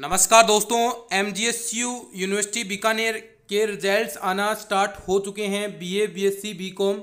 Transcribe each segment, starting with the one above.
नमस्कार दोस्तों M university Bikaner के रिजल्ट्स आना स्टार्ट हो चुके हैं बीए बीएससी बीकॉम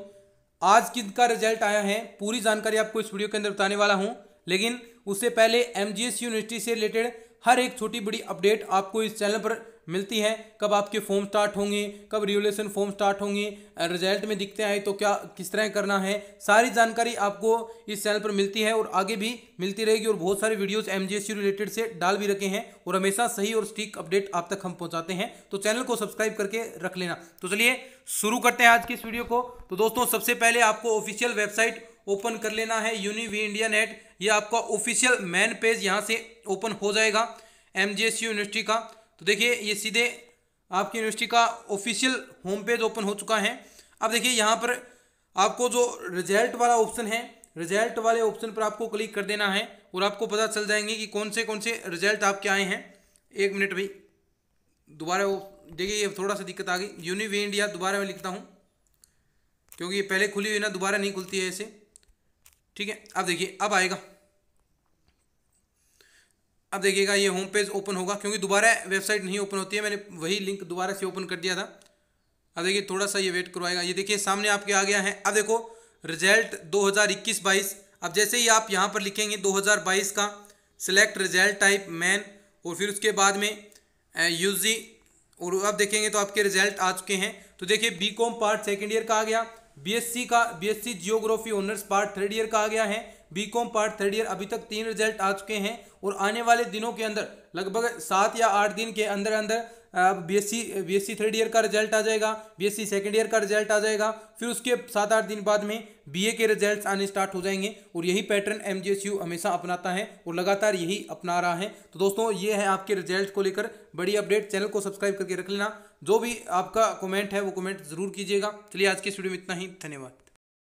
आज किन का रिजल्ट आया है पूरी जानकारी आपको इस वीडियो के अंदर बताने वाला हूं लेकिन उससे पहले एम यूनिवर्सिटी से रिलेटेड हर एक छोटी बड़ी अपडेट आपको इस चैनल पर मिलती है कब आपके फॉर्म स्टार्ट होंगे कब रिवोल्यूशन फॉर्म स्टार्ट होंगे रिजल्ट में दिखते हैं तो क्या किस तरह करना है सारी जानकारी आपको इस चैनल पर मिलती है और आगे भी मिलती रहेगी और बहुत सारे वीडियोस एम रिलेटेड से डाल भी रखे हैं और हमेशा सही और स्टीक अपडेट आप तक हम पहुंचाते हैं तो चैनल को सब्सक्राइब करके रख लेना तो चलिए शुरू करते हैं आज की इस वीडियो को तो दोस्तों सबसे पहले आपको ऑफिशियल वेबसाइट ओपन कर लेना है यूनिवी इंडिया नेट ये आपका ऑफिशियल मैन पेज यहाँ से ओपन हो जाएगा एम यूनिवर्सिटी का तो देखिए ये सीधे आपकी यूनिवर्सिटी का ऑफिशियल होम पेज ओपन हो चुका है अब देखिए यहाँ पर आपको जो रिजल्ट वाला ऑप्शन है रिजल्ट वाले ऑप्शन पर आपको क्लिक कर देना है और आपको पता चल जाएंगे कि कौन से कौन से रिजल्ट आपके आए हैं एक मिनट भाई दोबारा वो देखिए ये थोड़ा सा दिक्कत आ गई यूनिवी इंडिया दोबारा मैं लिखता हूँ क्योंकि ये पहले खुली हुई ना दोबारा नहीं खुलती है ऐसे ठीक है अब देखिए अब आएगा अब देखिएगा ये होम पेज ओपन होगा क्योंकि दोबारा वेबसाइट नहीं ओपन होती है मैंने वही लिंक दोबारा से ओपन कर दिया था अब देखिए थोड़ा सा ये वेट करवाएगा ये देखिए सामने आपके आ गया है अब देखो रिजल्ट 2021 हज़ार अब जैसे ही आप यहाँ पर लिखेंगे 2022 का सिलेक्ट रिजल्ट टाइप मैन और फिर उसके बाद में यूजी और अब देखेंगे तो आपके रिजल्ट आ चुके हैं तो देखिए बी पार्ट सेकेंड ईयर का आ गया बीएससी का BSc geography honours part third year का आ गया है बीकॉम पार्ट थर्ड ईयर अभी तक तीन रिजल्ट आ चुके हैं और आने वाले दिनों के अंदर लगभग सात या आठ दिन के अंदर अंदर B S C B S C third year का रिजल्ट आ जाएगा B S C second year का रिजल्ट आ जाएगा फिर उसके सात आठ दिन बाद में बी ए के रिजल्ट आने स्टार्ट हो जाएंगे और यही pattern M G S U हमेशा अपनाता है और लगातार यही अपना रहा है तो दोस्तों ये है आपके रिजल्ट को लेकर बड़ी अपडेट चैनल को सब्सक्राइब करके रख लेना जो भी आपका कॉमेंट है वो कमेंट जरूर कीजिएगा चलिए आज इस वीडियो में इतना ही धन्यवाद